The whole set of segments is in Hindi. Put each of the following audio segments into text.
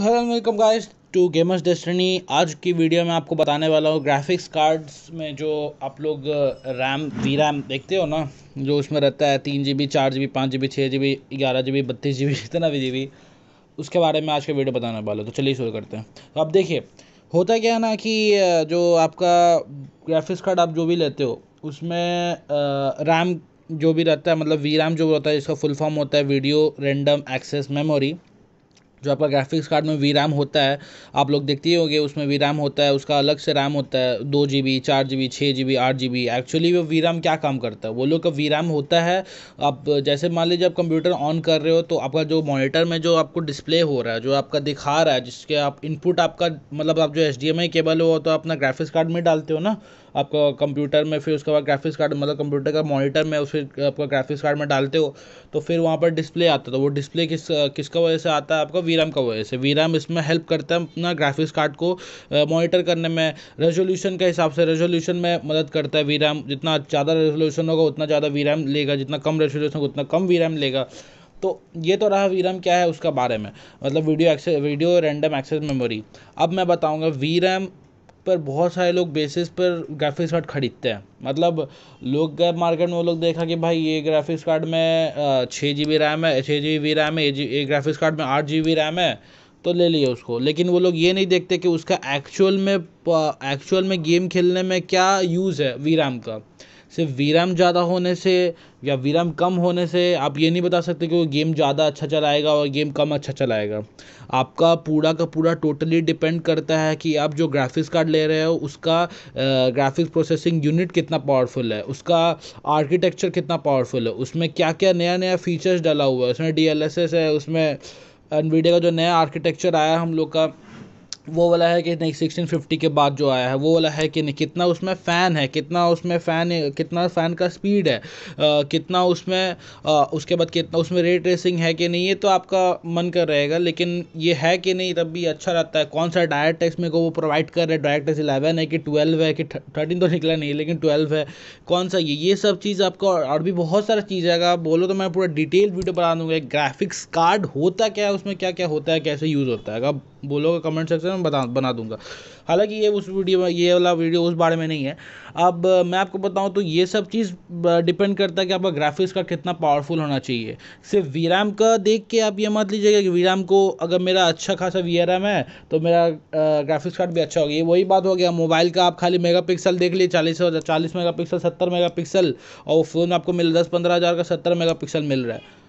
welcome guys to gamers destiny आज की वीडियो में आपको बताने वाला हूँ ग्राफिक्स कार्ड्स में जो आप लोग रैम वी रैम देखते हो ना जो उसमें रहता है तीन जी बी चार जी बी पाँच जी बी छः जी बी ग्यारह जी बी बत्तीस जी बी जितना भी जी बी उसके बारे में आज का वीडियो बताने वाला हूँ तो चलिए शुरू करते हैं तो आप देखिए होता क्या है ना कि uh, जो आपका ग्राफिक्स कार्ड आप जो भी लेते हो उसमें रैम uh, जो भी रहता है मतलब वी रैम जो होता है इसका फुल फॉर्म होता है वीडियो रेंडम एक्सेस मेमोरी जो आपका ग्राफिक्स कार्ड में वी रैम होता है आप लोग देखते ही होंगे उसमें वी रैम होता है उसका अलग से रैम होता है दो जी बी चार जी बी छः जी बी आठ जी बी एक्चुअली वो वी रैम क्या काम करता है वो लोग का वी रैम होता है आप जैसे मान लीजिए आप कंप्यूटर ऑन कर रहे हो तो आपका जो मॉनिटर में जो आपको डिस्प्ले हो रहा है जो आपका दिखा रहा है जिसके आप इनपुट आपका मतलब आप जो H D M I cable हो तो अपना ग्राफिक्स कार्ड में डालते हो ना आपका कंप्यूटर में फिर उसके बाद ग्राफिक्स कार्ड मतलब कंप्यूटर का मॉनिटर में फिर आपका ग्राफिक्स कार्ड में डालते हो तो फिर वहाँ पर डिस्प्ले आता है तो वो डिस्प्ले किस किसका वजह से आता है आपका वीराम का वजह से वीराम इसमें हेल्प करता है अपना ग्राफिक्स कार्ड को मॉनिटर करने में रेजोल्यूशन के हिसाब से रेजोल्यूशन में मदद करता है वीराम जितना ज़्यादा रेजोल्यूशन होगा उतना ज़्यादा वीराम लेगा जितना कम रेजोल्यूशन होगा उतना कम वीराम लेगा तो ये तो रहा वीराम क्या है उसका बारे में मतलब video access video random access memory अब मैं बताऊंगा वीराम पर बहुत सारे लोग बेसिस पर ग्राफिक्स कार्ड ख़रीदते हैं मतलब लोग गए मार्केट में वो लोग देखा कि भाई ये ग्राफिक्स कार्ड में छः जी बी रैम है छः जी बी रैम है ये ग्राफिक्स कार्ड में आठ जी बी रैम है तो ले लिए उसको लेकिन वो लोग ये नहीं देखते कि उसका एक्चुअल में एक्चुअल में गेम खेलने में क्या यूज़ है वी रैम का सिर्फ वी रैम ज़्यादा होने से या वी रैम कम होने से आप ये नहीं बता सकते कि वो गेम ज़्यादा अच्छा चलाएगा और गेम कम अच्छा चलाएगा आपका पूरा का पूरा टोटली डिपेंड करता है कि आप जो ग्राफिक्स कार्ड ले रहे हो उसका ग्राफिक्स प्रोसेसिंग यूनिट कितना पावरफुल है उसका आर्किटेक्चर कितना पावरफुल है उसमें क्या क्या नया नया फीचर्स डाला हुआ है उसमें डी है उसमें एनवीडिया का जो नया आर्किटेक्चर आया हम लोग का वो वाला है कि नहीं सिक्सटीन फिफ्टी के बाद जो आया है वो वाला है कि नहीं कितना उसमें फ़ैन है कितना उसमें फ़ैन कितना फ़ैन का स्पीड है आ, कितना उसमें आ, उसके बाद कितना उसमें रेट रेसिंग है कि नहीं ये तो आपका मन कर रहेगा लेकिन ये है कि नहीं तब भी अच्छा रहता है कौन सा डायरेक्ट टैक्स मेरे को वो प्रोवाइड कर रहे डायरेक्ट टैक्स इलेवन है कि ट्वेल्व है कि थर्टीन तो निकला नहीं लेकिन ट्वेल्व है कौन सा ये ये सब चीज़ आपको और भी बहुत सारा चीज़ है बोलो तो मैं पूरा डिटेल वीडियो बना दूँगा ग्राफिक्स कार्ड होता क्या है उसमें क्या क्या होता है कैसे यूज़ होता है अगर बोलोगे कमेंट सेक्शन वीडियो में बता बना दूंगा हालांकि ये उस वीडियो में ये वाला वीडियो उस बारे में नहीं है अब मैं आपको बताऊं तो ये सब चीज़ डिपेंड करता है कि आपका ग्राफिक्स का कितना पावरफुल होना चाहिए सिर्फ वी का देख के आप ये मत लीजिएगा कि वी को अगर मेरा अच्छा खासा वी है तो मेरा ग्राफिक्स कार्ड भी अच्छा होगा ये वही बात हो गया मोबाइल का आप खाली मेगा देख लिए चालीस चालीस मेगा पिक्सल सत्तर मेगा और फ़ोन आपको मिल दस पंद्रह हज़ार का सत्तर मेगा मिल रहा है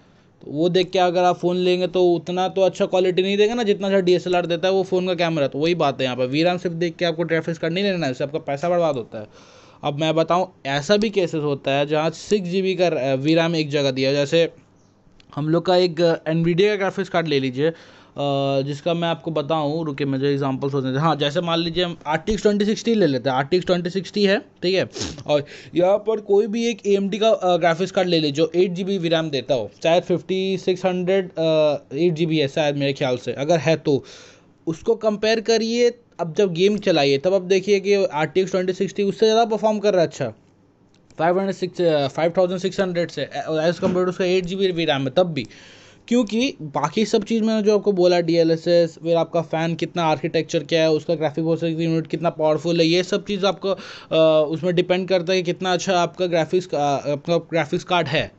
वो देख के अगर आप फ़ोन लेंगे तो उतना तो अच्छा क्वालिटी नहीं देगा ना जितना अच्छा डी एस एल आर देता है वो फ़ोन का कैमरा तो वही बात है यहाँ पर वीराम सिर्फ देख के आपको ट्रैफिक कार्ड नहीं लेना है इससे आपका पैसा बर्बाद होता है अब मैं बताऊँ ऐसा भी केसेस होता है जहाँ सिक्स जी बी का वीराम एक जगह दिया जैसे हम लोग का एक एनवीडिया का ग्राफिक्स कार्ड ले लीजिए जिसका मैं आपको बताऊँ रुके मुझे एग्जाम्पल सोचने हाँ जैसे मान लीजिए हम आर टी ट्वेंटी सिक्सटी ले लेते हैं आर टी ट्वेंटी सिक्सटी है ठीक है और यहाँ पर कोई भी एक ए का ग्राफिक्स कार्ड ले ले जो एट जी बी रैम देता हो शायद fifty six hundred eight G B है शायद मेरे ख्याल से अगर है तो उसको कंपेयर करिए अब जब गेम चलाइए तब आप देखिए कि R T X twenty sixty उससे ज़्यादा परफॉर्म कर रहा है अच्छा five hundred six five thousand six hundred से एज़ कम्पेयर टू उसका एट जी बी रैम है तब भी क्योंकि बाकी सब चीज़ मैंने जो आपको बोला डी एल एस एस फिर आपका फ़ैन कितना आर्किटेक्चर क्या है उसका ग्राफिक प्रोसेसिंग यूनिट कितना पावरफुल है ये सब चीज़ आपको उसमें डिपेंड करता है कि कितना अच्छा आपका ग्राफिक्स आपका ग्राफिक्स कार्ड है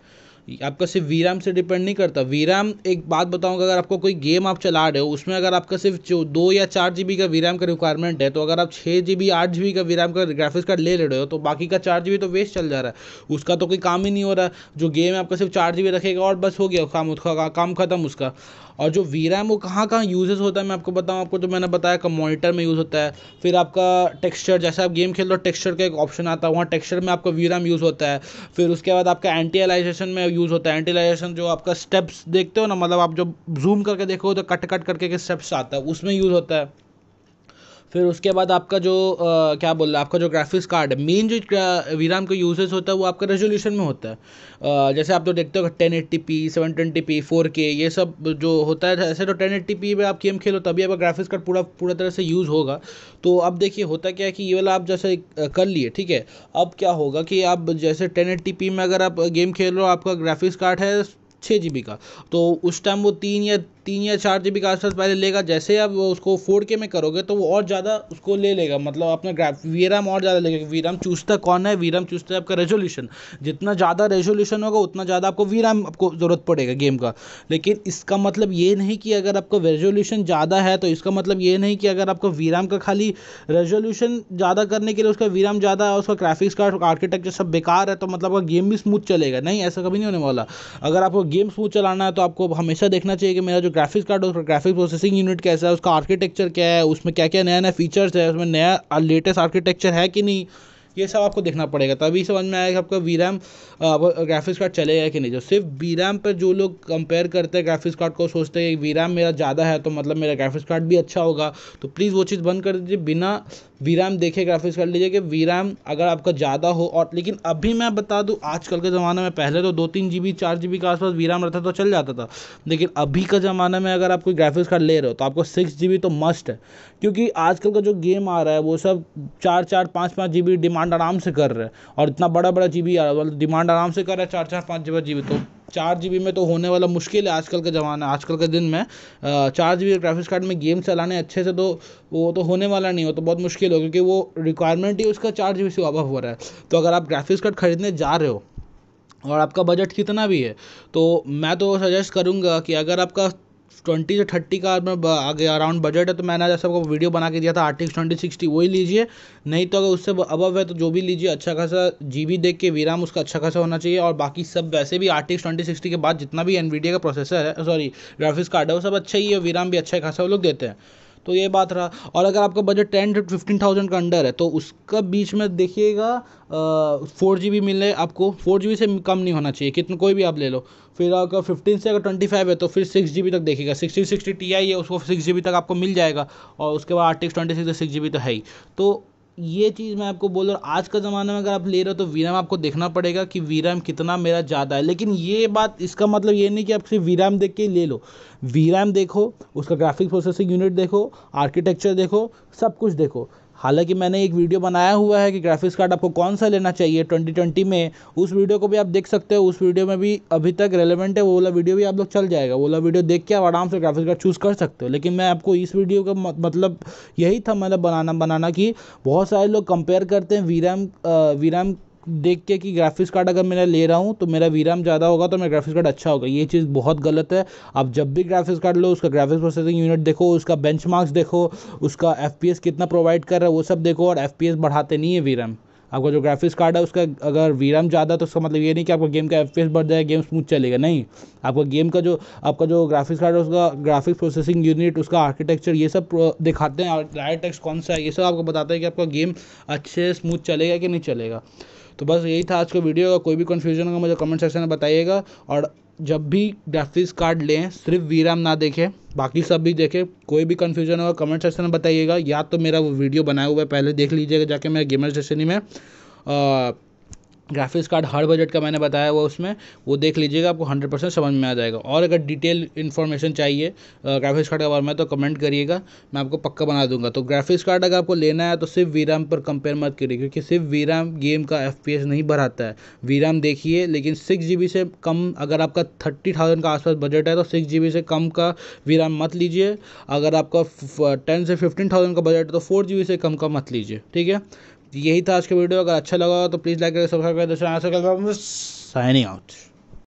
आपका सिर्फ वी रैम से डिपेंड नहीं करता वी रैम एक बात बताऊँगा अगर आपको कोई गेम आप चला रहे हो उसमें अगर आपका सिर्फ दो या चार जी का वी का रिक्वायरमेंट है तो अगर आप छः जी बी आठ जी का वी का ग्राफिक्स कार्ड ले ले रहे हो तो बाकी का चार जी तो वेस्ट चल जा रहा है उसका तो कोई काम ही नहीं हो रहा जो गेम है आपका सिर्फ चार जी रखेगा और बस हो गया काम उसका काम ख़त्म उसका और जो वी रैम वो कहाँ कहाँ यूजेस होता है मैं आपको बताऊँ आपको तो मैंने बताया का मॉनिटर में यूज़ होता है फिर आपका टेक्सचर जैसे आप गेम खेल रहे हो टेक्सचर का एक ऑप्शन आता है वहाँ टेक्सचर में आपका वी रैम यूज़ होता है फिर उसके बाद आपका एंटी एलाइजेशन में यूज़ होता है एंटी एलाइजेशन जो आपका स्टेप्स देखते हो ना मतलब आप जो जूम करके देखो तो कट कट करके के स्टेप्स आता है उसमें यूज़ होता है फिर उसके बाद आपका जो आ, क्या बोल रहा आपका जो ग्राफिक्स कार्ड मेन जो वीराम का यूजेस होता है वो आपका रेजोल्यूशन में होता है आ, जैसे आप तो देखते हो ten eighty p seven twenty p four K ये सब जो होता है ऐसे तो टेन एट्टी पी में आप गेम खेलो तभी आपका ग्राफिक्स कार्ड पूरा पूरा तरह से यूज़ होगा तो अब देखिए होता क्या है कि ये वाला आप जैसे कर लिए ठीक है अब क्या होगा कि आप जैसे टेन एट्टी पी में अगर आप गेम खेल रहे हो आपका ग्राफिक्स कार्ड है छः जी बी का तो उस टाइम वो तीन या तीन या चार जी बी के आसपास पहले लेगा जैसे आप उसको फोर के में करोगे तो वो और ज़्यादा उसको ले लेगा मतलब अपना ग्राफ वी और ज़्यादा लेगा वी चूसता कौन है वी चूसता है आपका रेजोल्यूशन जितना ज़्यादा रेजोल्यूशन होगा उतना ज़्यादा आपको वी आपको ज़रूरत पड़ेगा गेम का लेकिन इसका मतलब ये नहीं कि अगर आपका रेजोल्यूशन ज़्यादा है तो इसका मतलब ये नहीं कि अगर आपका वी का खाली रेजोल्यूशन ज़्यादा करने के लिए उसका वी ज़्यादा है उसका ग्राफिक्स कार्ड आर्किटेक्चर सब बेकार है तो मतलब आपका गेम भी स्मूथ चलेगा नहीं ऐसा कभी नहीं होने वाला अगर आपको गेम स्मूथ चलाना है तो आपको हमेशा देखना चाहिए कि मेरा जो ग्राफिक्स कार्ड उसका ग्राफिक प्रोसेसिंग यूनिट कैसा है उसका आर्किटेक्चर क्या है उसमें क्या क्या नया नया फीचर्स है उसमें नया लेटेस्ट आर्किटेक्चर है कि नहीं ये सब आपको देखना पड़ेगा तभी समझ में आएगा आपका वी रैम ग्राफिक्स कार्ड चलेगा कि नहीं जो सिर्फ वी रैम पर जो लोग कंपेयर करते हैं ग्राफिक्स कार्ड को सोचते हैं वी रैम मेरा ज़्यादा है तो मतलब मेरा ग्राफिक्स कार्ड भी अच्छा होगा तो प्लीज़ वो चीज़ बंद कर दीजिए बिना वी रैम देखे ग्राफिक्स कार्ड लीजिए कि वी रैम अगर आपका ज़्यादा हो और लेकिन अभी मैं बता दूँ आजकल के ज़माने में पहले तो दो तीन जी बी चार जी बी के आसपास वी रैम रहता तो चल जाता था लेकिन अभी का ज़माना में अगर आप कोई ग्राफिक्स कार्ड ले रहे हो तो आपको सिक्स जी बी तो मस्ट है क्योंकि आजकल का जो गेम आ रहा है वो सब चार चार पाँच पाँच जी बी डिमांड डिमांड आराम से कर रहे हैं और इतना बड़ा बड़ा जी बी डिमांड आराम से कर रहा है चार चार पाँच जी बी तो चार जी में तो होने वाला मुश्किल है आजकल के ज़माना आजकल के दिन में चार जी ग्राफिक्स कार्ड में गेम चलाने अच्छे से तो वो तो होने वाला नहीं हो तो बहुत मुश्किल हो क्योंकि वो रिक्वायरमेंट ही उसका चार जी से वापस हो रहा है तो अगर आप ग्राफिक्स कार्ड खरीदने जा रहे हो और आपका बजट कितना भी है तो मैं तो सजेस्ट करूंगा कि अगर आपका ट्वेंटी से थर्टी का आगे अराउंड बजट है तो मैंने जैसे आपको वीडियो बना के दिया था आर्टिक्स ट्वेंटी सिक्सटी वही लीजिए नहीं तो अगर उससे अबव है तो जो भी लीजिए अच्छा खासा जी बी देख के विराम उसका अच्छा खासा होना चाहिए और बाकी सब वैसे भी आर्टिक्स ट्वेंटी सिक्सटी के बाद जितना भी एन वी डी का प्रोसेसर है सॉरी ग्राफिक्स कार्ड है वो सब अच्छा ही है विराम भी अच्छा खासा वो लोग देते हैं तो ये बात रहा और अगर आपका budget ten to fifteen thousand का अंडर है तो उसका बीच में देखिएगा फोर जी बी मिले आपको फोर जी बी से कम नहीं होना चाहिए कितना कोई भी आप ले लो फिर आपका फिफ्टीन से अगर ट्वेंटी फाइव है तो फिर सिक्स जी बी तक देखिएगा सिक्सटी सिक्सटी टी आई है उसको सिक्स जी बी तक आपको मिल जाएगा और उसके बाद RTX twenty six six G B तो है ही तो ये चीज़ मैं आपको बोल रहा हूँ आज का जमाने में अगर आप ले रहे हो तो वीराम आपको देखना पड़ेगा कि वी कितना मेरा ज़्यादा है लेकिन ये बात इसका मतलब ये नहीं कि आप सिर्फ वीराम देख के ले लो वी देखो उसका ग्राफिक प्रोसेसिंग यूनिट देखो आर्किटेक्चर देखो सब कुछ देखो हालांकि मैंने एक वीडियो बनाया हुआ है कि ग्राफिक्स कार्ड आपको कौन सा लेना चाहिए 2020 में उस वीडियो को भी आप देख सकते हो उस वीडियो में भी अभी तक रेलेवेंट है वो वाला वीडियो भी आप लोग चल जाएगा वो वाला वीडियो देख के आप आराम से ग्राफिक्स कार्ड चूज़ कर सकते हो लेकिन मैं आपको इस वीडियो का मतलब यही था मतलब बनाना बनाना कि बहुत सारे लोग कंपेयर करते हैं वी रैम वी रैम देख के कि ग्राफिक्स कार्ड अगर मैं ले रहा हूँ तो मेरा वी ज़्यादा होगा तो मेरा ग्राफिक्स कार्ड अच्छा होगा ये चीज़ बहुत गलत है आप जब भी ग्राफिक्स कार्ड लो उसका ग्राफिक्स प्रोसेसिंग यूनिट देखो उसका बेंच देखो उसका एफ कितना प्रोवाइड कर रहा है वो सब देखो और एफ बढ़ाते नहीं है वी आपका जो ग्राफिक्स कार्ड है उसका अगर वी ज़्यादा तो उसका मतलब ये नहीं कि आपका गेम का एफ बढ़ जाए गेम स्मूथ चलेगा नहीं आपका गेम का जो आपका जो ग्राफिक्स कार्ड है उसका ग्राफिक्स प्रोसेसिंग यूनिट उसका आर्किटेक्चर ये सब दिखाते हैं और टेक्स कौन सा है ये सब आपको बताते हैं कि आपका गेम अच्छे स्मूथ चलेगा कि नहीं चलेगा तो बस यही था आज का वीडियो का कोई भी कन्फ्यूजन होगा मुझे कमेंट सेक्शन में बताइएगा और जब भी डेफिस कार्ड लें सिर्फ वीराम ना देखें बाकी सब भी देखें कोई भी कन्फ्यूजन होगा कमेंट सेक्शन में बताइएगा या तो मेरा वो वीडियो बनाया हुआ है पहले देख लीजिएगा जाके मेरे गेमर सेशन में आ, ग्राफिक्स कार्ड हर बजट का मैंने बताया हुआ उसमें वो देख लीजिएगा आपको हंड्रेड परसेंट समझ में आ जाएगा और अगर डिटेल इन्फॉर्मेशन चाहिए ग्राफिक्स कार्ड के बारे में तो कमेंट करिएगा मैं आपको पक्का बना दूंगा तो ग्राफिक्स कार्ड अगर आपको लेना है तो सिर्फ वीराम पर कंपेयर मत करिए क्योंकि सिर्फ वीराम गेम का एफ नहीं बढ़ाता है वीराम देखिए लेकिन सिक्स से कम अगर आपका थर्टी थाउजेंड का आसपास बजट है तो सिक्स से कम का वीराम मत लीजिए अगर आपका टेन से फिफ्टीन थाउजेंड का बजट है तो फोर से कम का मत लीजिए ठीक है यही था आज का वीडियो अगर अच्छा लगा तो प्लीज़ लाइक करें सब्सक्राइब करें दोस्तों साइनिंग आउट